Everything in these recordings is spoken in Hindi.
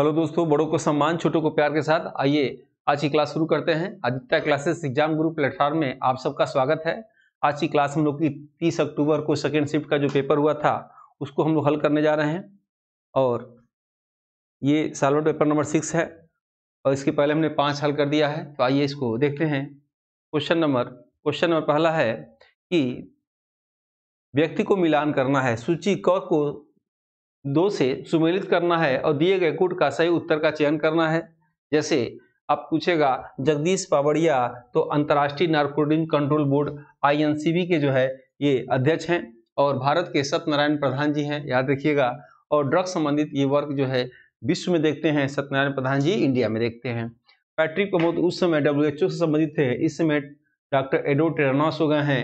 हेलो दोस्तों बड़ों को सम्मान छोटों को प्यार के साथ आइए आज की क्लास शुरू करते हैं Aditya classes exam Guru platform में आप सबका स्वागत है आज की क्लास हम लोग की तीस अक्टूबर को सेकेंड शिफ्ट का जो पेपर हुआ था उसको हम लोग हल करने जा रहे हैं और ये सालोट पेपर नंबर सिक्स है और इसके पहले हमने पाँच हल कर दिया है तो आइए इसको देखते हैं क्वेश्चन नंबर क्वेश्चन नंबर पहला है कि व्यक्ति को मिलान करना है सूची क को दो से सुमेलित करना है और दिए गए कूट का सही उत्तर का चयन करना है जैसे आप पूछेगा जगदीश पावड़िया तो अंतर्राष्ट्रीय नारकोडिंग कंट्रोल बोर्ड आई के जो है ये अध्यक्ष हैं और भारत के सत्यनारायण प्रधान जी हैं याद रखिएगा और ड्रग संबंधित ये वर्क जो है विश्व में देखते हैं सत्यनारायण प्रधान जी इंडिया में देखते हैं पैट्रिक प्रमोद उस समय ओ से संबंधित थे इस समय डॉक्टर एडो टेरनॉस हो गए हैं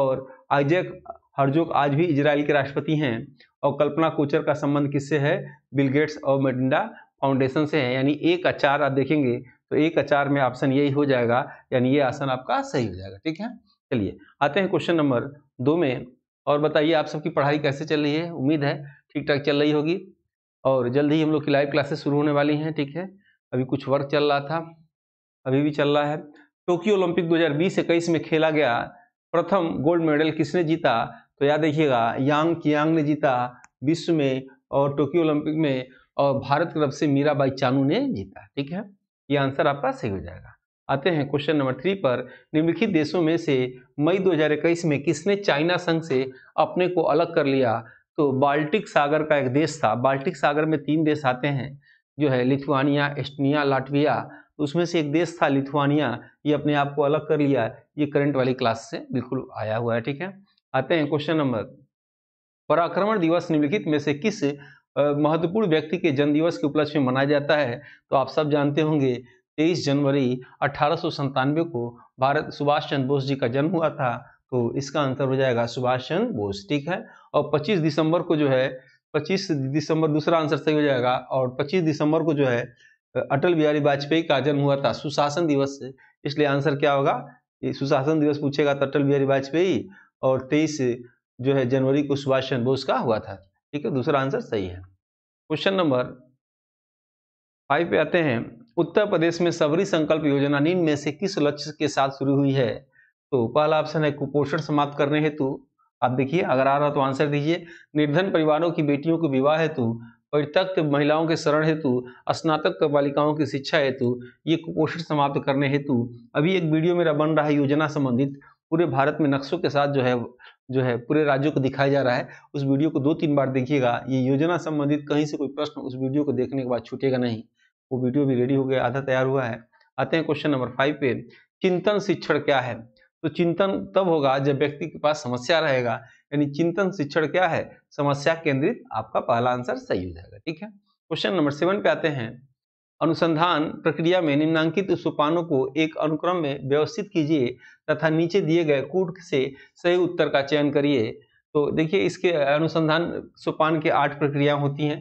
और आइजैक हर्जोग आज भी इजराइल के राष्ट्रपति हैं और कल्पना कोचर का संबंध किससे है बिल गेट्स और मेडिंडा फाउंडेशन से है यानी एक अचार आप देखेंगे तो एक अचार में ऑप्शन यही हो जाएगा यानी ये आसन आपका सही हो जाएगा ठीक है चलिए आते हैं क्वेश्चन नंबर दो में और बताइए आप सबकी पढ़ाई कैसे चल रही है उम्मीद है ठीक ठाक चल रही होगी और जल्द ही हम लोग की लाइव क्लासेस शुरू होने वाली हैं ठीक है अभी कुछ वर्क चल रहा था अभी भी चल रहा है टोक्यो ओलंपिक 2020 इक्कीस में खेला गया प्रथम गोल्ड मेडल किसने जीता तो याद देखिएगा यांग कियांग ने जीता विश्व में और टोक्यो ओलंपिक में और भारत की तरफ से मीराबाई चानू ने जीता ठीक है ये आंसर आपका सही हो जाएगा आते हैं क्वेश्चन नंबर थ्री पर निम्नलिखित देशों में से मई 2021 में किसने चाइना संघ से अपने को अलग कर लिया तो बाल्टिक सागर का एक देश था बाल्टिक सागर में तीन देश आते हैं जो है लिथुआनिया एस्टनिया लाटविया तो उसमें से एक देश था लिथुआनिया ये अपने आप को अलग कर लिया ये करंट वाली क्लास से बिल्कुल आया हुआ है ठीक है आते हैं क्वेश्चन नंबर पराक्रमण दिवस निम्नलिखित में से किस महत्वपूर्ण व्यक्ति के जन्म दिवस के उपलक्ष्य में मनाया जाता है तो आप सब जानते होंगे तेईस जनवरी अठारह को भारत सुभाष चंद्र बोस जी का जन्म हुआ था तो इसका आंसर हो जाएगा सुभाष चंद्र बोस ठीक है और 25 दिसंबर को जो है 25 दिसंबर दूसरा आंसर सही हो जाएगा और 25 दिसंबर को जो है अटल बिहारी वाजपेयी का जन्म हुआ था सुशासन दिवस इसलिए आंसर क्या होगा सुशासन दिवस पूछेगा तो अटल बिहारी वाजपेयी और तेईस जो है जनवरी को सुभाष चंद्र बोस का हुआ था ठीक है दूसरा आंसर सही है क्वेश्चन नंबर फाइव पे आते हैं उत्तर प्रदेश में सबरी संकल्प योजना निम्न में से किस लक्ष्य के साथ शुरू हुई है तो पहला ऑप्शन है कुपोषण समाप्त करने हेतु आप देखिए अगर आ रहा तो आंसर दीजिए निर्धन परिवारों की बेटियों को विवाह हेतु परित्यक्त महिलाओं के शरण हेतु स्नातक बालिकाओं की शिक्षा हेतु ये कुपोषण समाप्त करने हेतु अभी एक वीडियो मेरा बन रहा है योजना संबंधित पूरे भारत में नक्शों के साथ जो है जो है पूरे राज्यों को दिखाया जा रहा है उस वीडियो को दो तीन बार देखिएगा ये योजना संबंधित कहीं से कोई प्रश्न उस वीडियो को देखने के बाद छूटेगा नहीं वो वीडियो भी रेडी हो गया आधा तैयार हुआ है आते हैं क्वेश्चन नंबर फाइव पे चिंतन शिक्षण क्या है तो चिंतन तब होगा जब व्यक्ति के पास समस्या रहेगा यानी चिंतन शिक्षण क्या है समस्या केंद्रित आपका पहला आंसर सही हो जाएगा ठीक है क्वेश्चन नंबर सेवन पे आते हैं अनुसंधान प्रक्रिया में निम्नांकित सोपानों को एक अनुक्रम में व्यवस्थित कीजिए तथा नीचे दिए गए कूट से सही उत्तर का चयन करिए तो देखिए इसके अनुसंधान सोपान के आठ प्रक्रियाएं होती हैं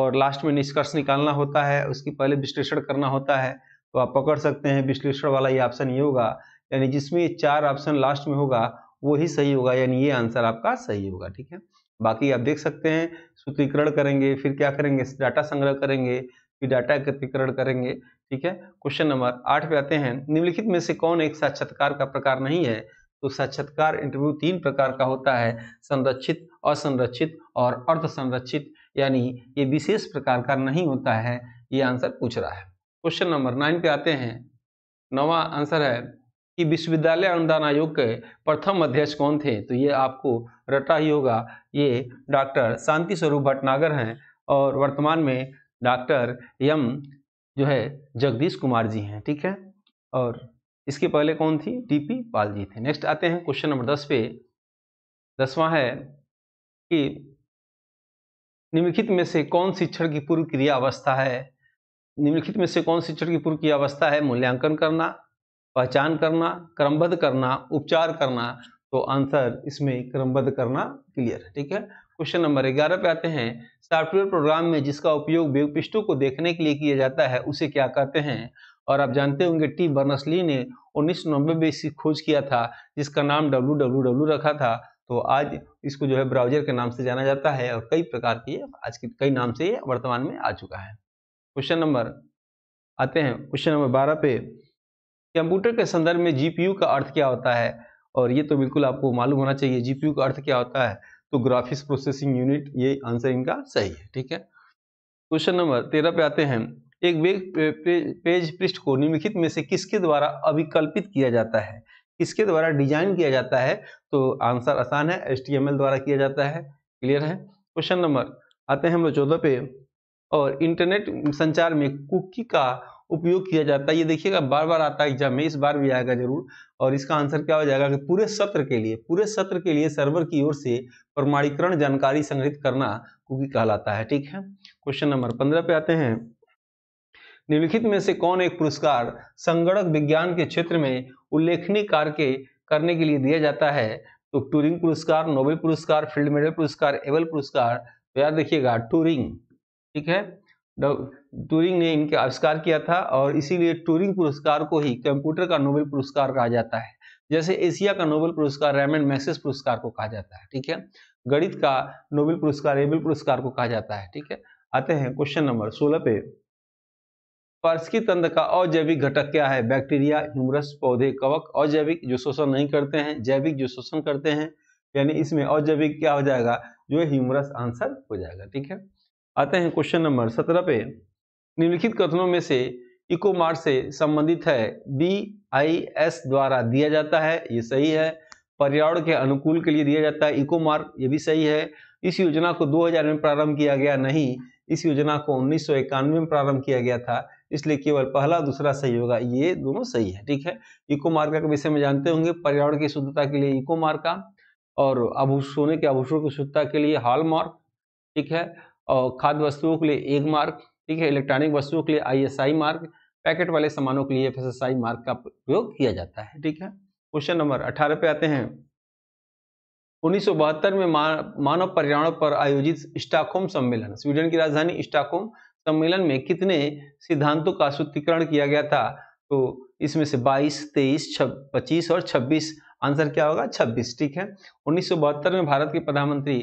और लास्ट में निष्कर्ष निकालना होता है उसकी पहले विश्लेषण करना होता है तो आप पकड़ सकते हैं विश्लेषण वाला ये ऑप्शन ये होगा यानी जिसमें चार ऑप्शन लास्ट में होगा वो ही सही होगा यानी ये आंसर आपका सही होगा ठीक है बाकी आप देख सकते हैं सूत्रीकरण करेंगे फिर क्या करेंगे डाटा संग्रह करेंगे की डाटा एकत्रीकरण करेंगे ठीक है क्वेश्चन नंबर आठ पे आते हैं निम्नलिखित में से कौन एक साक्षात्कार का प्रकार नहीं है तो साक्षात्कार इंटरव्यू तीन प्रकार का होता है संरक्षित असंरक्षित और अर्ध संरक्षित यानी ये विशेष प्रकार का नहीं होता है ये आंसर पूछ रहा है क्वेश्चन नंबर नाइन पे आते हैं नवा आंसर है कि विश्वविद्यालय अनुदान आयोग के प्रथम अध्यक्ष कौन थे तो ये आपको रटा ही होगा ये डॉक्टर शांति स्वरूप भटनागर हैं और वर्तमान में डॉक्टर एम जो है जगदीश कुमार जी हैं ठीक है और इसके पहले कौन थी पी पाल जी थे नेक्स्ट आते हैं क्वेश्चन नंबर दस पे दसवां है कि निम्नलिखित में से कौन शिक्षण की पूर्व क्रिया अवस्था है निम्नलिखित में से कौन शिक्षण की पूर्व क्रिया अवस्था है मूल्यांकन करना पहचान करना क्रमबद्ध करना उपचार करना तो आंसर इसमें क्रमबद्ध करना क्लियर है ठीक है क्वेश्चन नंबर ग्यारह पे आते हैं सॉफ्टवेयर प्रोग्राम में जिसका उपयोग वेबपिस्टों को देखने के लिए किया जाता है उसे क्या कहते हैं और आप जानते होंगे टी बर्नसली ने उन्नीस सौ नब्बे में इसकी खोज किया था जिसका नाम डब्लू डब्लू डब्लू रखा था तो आज इसको जो है ब्राउजर के नाम से जाना जाता है और कई प्रकार की आज के कई नाम से वर्तमान में आ चुका है क्वेश्चन नंबर आते हैं क्वेश्चन नंबर बारह पे कंप्यूटर के संदर्भ में जीपीयू का अर्थ क्या होता है और ये तो बिल्कुल आपको मालूम होना चाहिए जीपीयू का अर्थ क्या होता है तो ग्राफिक्स प्रोसेसिंग यूनिट ये आंसर इनका सही है ठीक है क्वेश्चन नंबर तेरह पे आते हैं एक वेब पेज पृष्ठ को निम्नलिखित में से किसके द्वारा अभिकल्पित किया जाता है किसके द्वारा डिजाइन किया जाता है तो आंसर आसान है एस द्वारा किया जाता है क्लियर है क्वेश्चन नंबर आते हैं हम लोग चौदह पे और इंटरनेट संचार में कुकी का उपयोग किया जाता है ये देखिएगा बार बार आता है एग्जाम में इस बार भी आएगा जरूर और इसका आंसर क्या हो जाएगा कि पूरे सत्र के लिए पूरे सत्र के लिए सर्वर की ओर से प्रमाणीकरण जानकारी संग्रहित करना कुकी कहलाता है ठीक है क्वेश्चन नंबर पंद्रह पे आते हैं निम्नलिखित में से कौन एक पुरस्कार संगणक विज्ञान के क्षेत्र में उल्लेखनीय कार्य के करने के लिए दिया जाता है तो टूरिंग पुरस्कार नोबेल पुरस्कार फील्ड मेडल पुरस्कार एवल पुरस्कार तो याद रखिएगा टूरिंग ठीक है टूरिंग ने इनके आविष्कार किया था और इसीलिए टूरिंग पुरस्कार को ही कंप्यूटर का नोबेल पुरस्कार कहा जाता है जैसे एशिया का नोबेल पुरस्कार रेमेंड मैसेज पुरस्कार को कहा जाता है ठीक है गणित का नोबेल पुरस्कार एबिल पुरस्कार को कहा जाता है ठीक है आते हैं क्वेश्चन नंबर सोलह पे पार्सकी तंत्र का अजैविक घटक क्या है बैक्टीरिया ह्यूमरस पौधे कवक अजैविक जो शोषण नहीं करते हैं जैविक जो शोषण करते हैं यानी इसमें अजैविक क्या हो जाएगा जो ह्यूमरस आंसर हो जाएगा ठीक है आते हैं क्वेश्चन नंबर सत्रह पे निम्नलिखित कथनों में से इकोमार्ट से संबंधित है बी आई एस द्वारा दिया जाता है ये सही है पर्यावरण के अनुकूल के लिए दिया जाता है इको ये भी सही है इस योजना को 2000 में प्रारंभ किया गया नहीं इस योजना को उन्नीस में प्रारंभ किया गया था इसलिए केवल पहला दूसरा सही होगा ये दोनों सही है ठीक है इको के विषय में जानते होंगे पर्यावरण की शुद्धता के लिए इको और आभूषण सोने के आभूषणों की शुद्धता के लिए हॉल मार्क ठीक है और खाद्य वस्तुओं के लिए एक मार्क ठीक है इलेक्ट्रॉनिक वस्तुओं के लिए आईएसआई मार्क पैकेट वाले सामानों के लिए एफएसएसआई मार्क का प्रयोग किया जाता है ठीक है क्वेश्चन नंबर अठारह पे आते हैं उन्नीस में मानव पर्यावरण पर आयोजित स्टॉकहोम सम्मेलन स्वीडन की राजधानी स्टॉकहोम सम्मेलन में कितने सिद्धांतों का सूत्रीकरण किया गया था तो इसमें से 22, 23, 25 और 26 आंसर क्या होगा 26 ठीक है 1972 में भारत के प्रधानमंत्री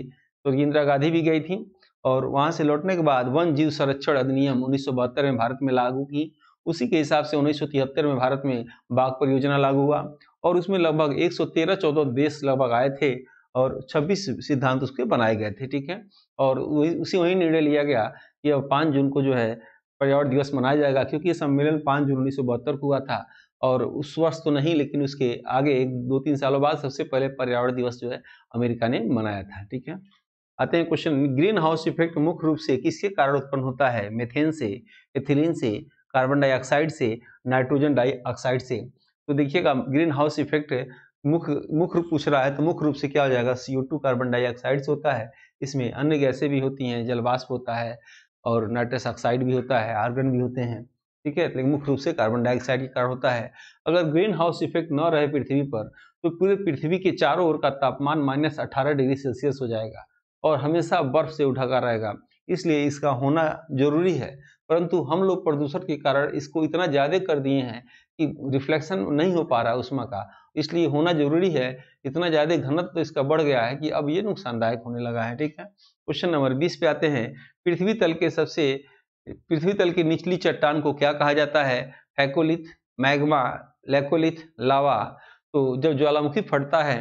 तो इंदिरा गांधी भी गई थी और वहां से लौटने के बाद वन जीव संरक्षण अधिनियम उन्नीस में भारत में लागू की उसी के हिसाब से उन्नीस में भारत में बाघ परियोजना लागू हुआ और उसमें लगभग 113 चौदह देश लगभग आए थे और 26 सिद्धांत उसके बनाए गए थे ठीक है और उसी वही निर्णय लिया गया कि अब पाँच जून को जो है पर्यावरण दिवस मनाया जाएगा क्योंकि ये सम्मेलन पाँच जून उन्नीस को हुआ था और उस वर्ष तो नहीं लेकिन उसके आगे एक दो तीन सालों बाद सबसे पहले पर्यावरण दिवस जो है अमेरिका ने मनाया था ठीक है आते हैं क्वेश्चन ग्रीन हाउस इफेक्ट मुख्य रूप से किसके कारण उत्पन्न होता है मेथेन से एथिलीन से कार्बन डाइऑक्साइड से नाइट्रोजन डाइऑक्साइड से तो देखिएगा ग्रीन हाउस इफेक्ट मुख्य मुख्य पूछ रहा है तो मुख्य रूप से क्या हो जाएगा सी कार्बन डाइऑक्साइड से होता है इसमें अन्य गैसें भी होती हैं जलवाष्प होता है और नाइट्रस ऑक्साइड भी होता है आर्गन भी होते हैं ठीक है लेकिन मुख्य रूप से कार्बन डाइऑक्साइड के कारण होता है अगर ग्रीन हाउस इफेक्ट न रहे पृथ्वी पर तो पूरे पृथ्वी के चारों ओर का तापमान माइनस अठारह डिग्री सेल्सियस हो जाएगा और हमेशा बर्फ से उठा कर रहेगा इसलिए इसका होना जरूरी है परंतु हम लोग प्रदूषण के कारण इसको इतना ज़्यादा कर दिए हैं कि रिफ्लेक्शन नहीं हो पा रहा उष्मा का इसलिए होना जरूरी है इतना ज़्यादा घनत्व तो इसका बढ़ गया है कि अब ये नुकसानदायक होने लगा है ठीक है क्वेश्चन नंबर बीस पे आते हैं पृथ्वी तल के सबसे पृथ्वी तल की निचली चट्टान को क्या कहा जाता है फैकोलिथ मैग्मा लेकोलिथ लावा तो जब ज्वालामुखी फटता है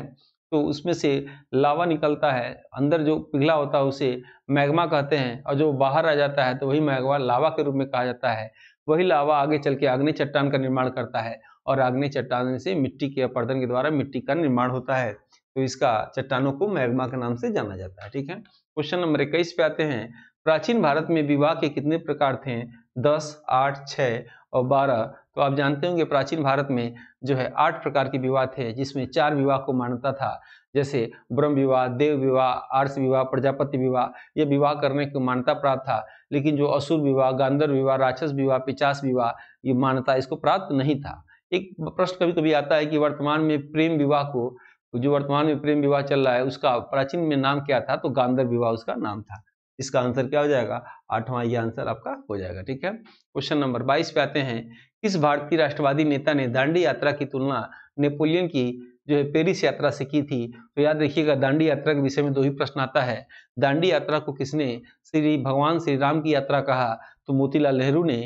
तो उसमें से लावा निकलता है अंदर जो पिघला होता है उसे मैग्मा कहते हैं और जो बाहर आ जाता है तो वही मैग्मा लावा के रूप में कहा जाता है वही लावा आगे चल के आग्नेय चट्टान का निर्माण करता है और आग्नेय चट्टान से मिट्टी के अपर्दन के द्वारा मिट्टी का निर्माण होता है तो इसका चट्टानों को मैग्मा के नाम से जाना जाता है ठीक है क्वेश्चन नंबर इक्कीस पे आते हैं प्राचीन भारत में विवाह के कितने प्रकार थे दस आठ छः और बारह तो आप जानते होंगे प्राचीन भारत में जो है आठ प्रकार के विवाह थे जिसमें चार विवाह को मान्यता था जैसे ब्रह्म विवाह देव विवाह आर्ष विवाह प्रजापति विवाह ये विवाह करने की मान्यता प्राप्त था लेकिन जो असुर विवाह गांधर विवाह राक्षस विवाह पिचास विवाह ये मान्यता इसको प्राप्त नहीं था एक प्रश्न कभी कभी आता है कि वर्तमान में प्रेम विवाह को जो वर्तमान में प्रेम विवाह चल रहा है उसका प्राचीन में नाम क्या था तो गांधर विवाह उसका नाम था इसका आंसर क्या हो जाएगा आठवां ये आंसर आपका हो जाएगा ठीक है क्वेश्चन नंबर बाईस पे आते हैं किस भारतीय राष्ट्रवादी नेता ने दांडी यात्रा की तुलना नेपोलियन की जो है पेरिस यात्रा से की थी तो याद रखिएगा दांडी यात्रा के विषय में दो ही प्रश्न आता है दांडी यात्रा को किसने श्री भगवान श्री राम की यात्रा कहा तो मोतीलाल नेहरू ने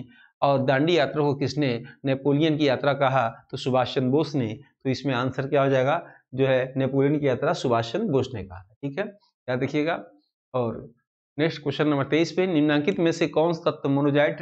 और दांडी यात्रा को किसने नेपोलियन की यात्रा कहा तो सुभाष चंद्र बोस ने तो इसमें आंसर क्या हो जाएगा जो है नेपोलियन की यात्रा सुभाष चंद्र बोस ने कहा ठीक है याद रखिएगा और नेक्स्ट क्वेश्चन नंबर तेईस पे निम्नांकित में से कौन सा तत्व मोनोजाइट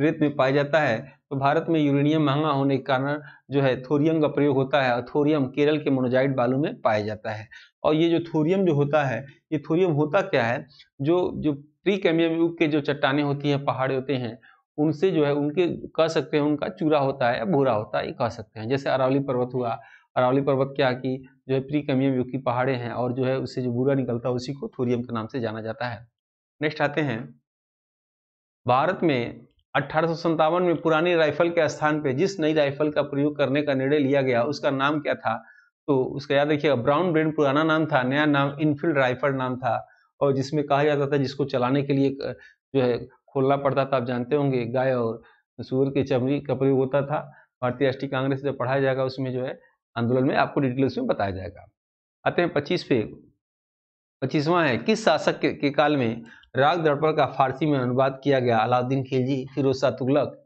रेत में पाया जाता है तो भारत में यूरेनियम महंगा होने के कारण जो है थोरियम का प्रयोग होता है और थोरियम केरल के मोनोजाइट बालू में पाया जाता है और ये जो थोरियम जो होता है ये थोरियम होता क्या है जो जो प्री कैमियम युग के जो चट्टाने होती हैं पहाड़े होते हैं उनसे जो है उनके कह सकते हैं उनका चूरा होता है या भूरा होता है ये कह सकते हैं जैसे अरावली पर्वत हुआ अरावली पर्वत क्या कि जो है प्री कैमियम युग की पहाड़े हैं और जो है उससे जो भूरा निकलता है उसी को थोरियम के नाम से जाना जाता है नेक्स्ट आते हैं भारत में अठारह में पुरानी राइफल के स्थान पर जिस नई राइफल का प्रयोग करने का निर्णय लिया गया उसका नाम क्या था तो उसका याद रखिएगा ब्राउन ब्रेन पुराना नाम था नया नाम इनफील्ड राइफल नाम था और जिसमें कहा जाता था जिसको चलाने के लिए जो है खोलना पड़ता था आप जानते होंगे गाय और सूअर की चमड़ी का प्रयोग होता था भारतीय राष्ट्रीय कांग्रेस जब पढ़ाया जाएगा उसमें जो है आंदोलन में आपको डिटेल्स में बताया जाएगा आते हैं पच्चीस पे पच्चीसवां है किस शासक के, के काल में राग दर्पण का फारसी में अनुवाद किया गया अलाउद्दीन खिलजी फिरोज शाह तुगलक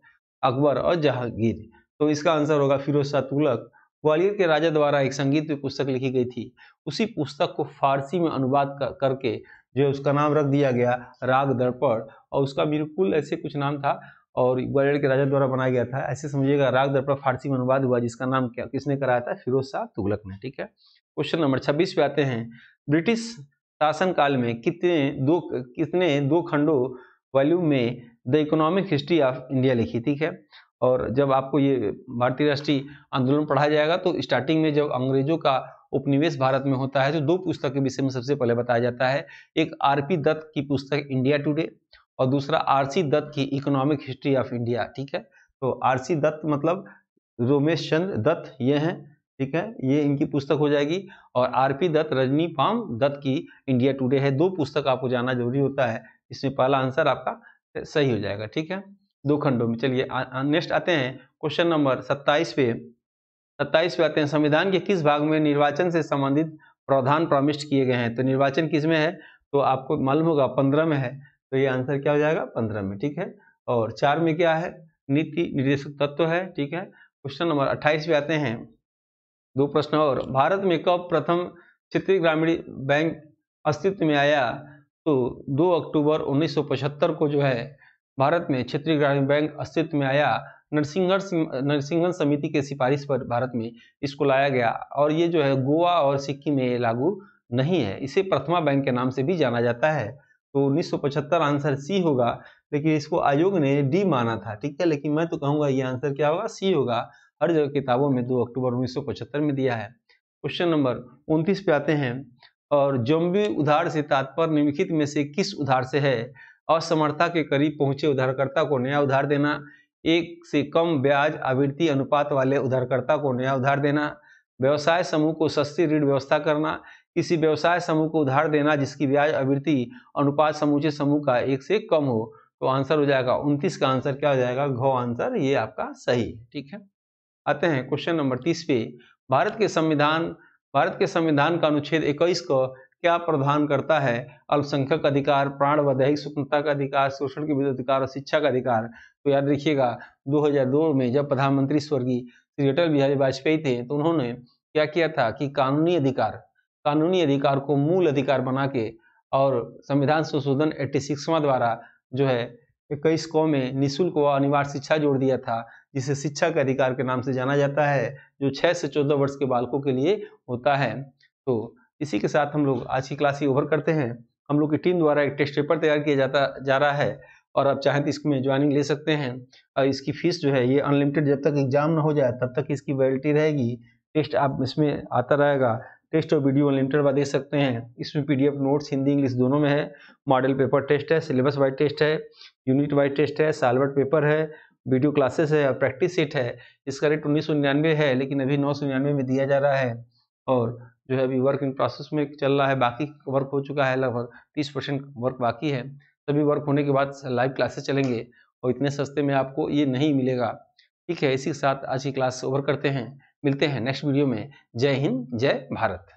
अकबर और जहांगीर तो इसका आंसर होगा फिरोज शाह तुगलक ग्वालियर के राजा द्वारा एक संगीत में पुस्तक लिखी गई थी उसी पुस्तक को फारसी में अनुवाद करके जो है उसका नाम रख दिया गया राग दर्पण और उसका बिल्कुल ऐसे कुछ नाम था और ग्वालियर के राजा द्वारा बनाया गया था ऐसे समझिएगा राग दर्पण फारसी में अनुवाद हुआ जिसका नाम क्या किसने कराया था फिरोज शाह तुगलक ने ठीक है क्वेश्चन नंबर छब्बीस पे आते हैं ब्रिटिश शासनकाल में कितने दो कितने दो खंडों वॉल्यूम में the economic history of India लिखी ठीक है और जब आपको ये भारतीय राष्ट्रीय आंदोलन पढ़ाया जाएगा तो स्टार्टिंग में जब अंग्रेजों का उपनिवेश भारत में होता है तो दो पुस्तक के विषय में सबसे पहले बताया जाता है एक आर पी दत्त की पुस्तक इंडिया टुडे और दूसरा आर सी दत्त की इकोनॉमिक हिस्ट्री ऑफ इंडिया ठीक है तो आर सी दत्त मतलब रोमेश चंद्र दत्त ये हैं ठीक है ये इनकी पुस्तक हो जाएगी और आरपी दत्त रजनी पाम दत्त की इंडिया टुडे है दो पुस्तक आपको जाना जरूरी होता है इसमें पहला आंसर आपका सही हो जाएगा ठीक है दो खंडों में चलिए नेक्स्ट आते हैं क्वेश्चन नंबर सत्ताईस पे सत्ताईस पे आते हैं संविधान के किस भाग में निर्वाचन से संबंधित प्रावधान प्रमिष्ट किए गए हैं तो निर्वाचन किस में है तो आपको मालूम होगा पंद्रह में है तो ये आंसर क्या हो जाएगा पंद्रह में ठीक है और चार में क्या है नीति निर्देशक तत्व है ठीक है क्वेश्चन नंबर अट्ठाईस पे आते हैं दो प्रश्न और भारत में कब प्रथम क्षेत्रीय ग्रामीण बैंक अस्तित्व में आया तो 2 अक्टूबर 1975 को जो है भारत में क्षेत्रीय ग्रामीण बैंक अस्तित्व में आया नरसिंह नरसिंहन समिति के सिफारिश पर भारत में इसको लाया गया और ये जो है गोवा और सिक्किम में लागू नहीं है इसे प्रथमा बैंक के नाम से भी जाना जाता है तो 1975 आंसर सी होगा लेकिन इसको आयोग ने डी माना था ठीक है लेकिन मैं तो कहूँगा ये आंसर क्या होगा सी होगा हर जगह किताबों में दो अक्टूबर 1975 में दिया है क्वेश्चन नंबर उनतीस पे आते हैं और जोम्बी उधार से तात्पर्य निम्नलिखित में से किस उधार से है असमर्थता के करीब पहुंचे उधारकर्ता को नया उधार देना एक से कम ब्याज आवृत्ति अनुपात वाले उधारकर्ता को नया उधार देना व्यवसाय समूह को सस्ती ऋण व्यवस्था करना किसी व्यवसाय समूह को उधार देना जिसकी ब्याज आवृत्ति अनुपात समूचे समूह का एक से कम हो तो आंसर हो जाएगा उनतीस का आंसर क्या हो जाएगा घो आंसर ये आपका सही ठीक है आते हैं क्वेश्चन नंबर तीस पे भारत के संविधान भारत के संविधान का अनुच्छेद इक्कीस को क्या प्रदान करता है अल्पसंख्यक अधिकार प्राण व दैहिक स्वतंत्रता का अधिकार शोषण के विरुद्ध अधिकार और शिक्षा का अधिकार तो याद रखिएगा 2002 में जब प्रधानमंत्री स्वर्गीय श्री अटल बिहारी वाजपेयी थे तो उन्होंने क्या किया था कि कानूनी अधिकार कानूनी अधिकार को मूल अधिकार बना के और संविधान संशोधन एट्टी द्वारा जो है इक्कीस को में निःशुल्क व अनिवार्य शिक्षा जोड़ दिया था जिसे शिक्षा के अधिकार के नाम से जाना जाता है जो छः से चौदह वर्ष के बालकों के लिए होता है तो इसी के साथ हम लोग आज की क्लास ही ओवर करते हैं हम लोग की टीम द्वारा एक टेस्ट पेपर तैयार किया जाता जा रहा है और आप चाहें तो इसमें ज्वाइनिंग ले सकते हैं और इसकी फीस जो है ये अनलिमिटेड जब तक एग्जाम ना हो जाए तब तक इसकी वैलिडिटी रहेगी टेस्ट आप इसमें आता रहेगा टेस्ट और वीडियो अनलिमिटेड वा दे सकते हैं इसमें पीडीएफ नोट्स हिंदी इंग्लिश दोनों में है मॉडल पेपर टेस्ट है सिलेबस वाइज टेस्ट है यूनिट वाइज टेस्ट है सालवर्ट पेपर है वीडियो क्लासेस है और प्रैक्टिस सेट है इसका रेट उन्नीस है लेकिन अभी नौ में दिया जा रहा है और जो है अभी वर्क इन प्रोसेस में चल रहा है बाकी वर्क हो चुका है लगभग तीस परसेंट वर्क बाकी है सभी वर्क होने के बाद लाइव क्लासेस चलेंगे और इतने सस्ते में आपको ये नहीं मिलेगा ठीक है इसी के साथ आज की क्लास ओवर करते हैं मिलते हैं नेक्स्ट वीडियो में जय हिंद जय भारत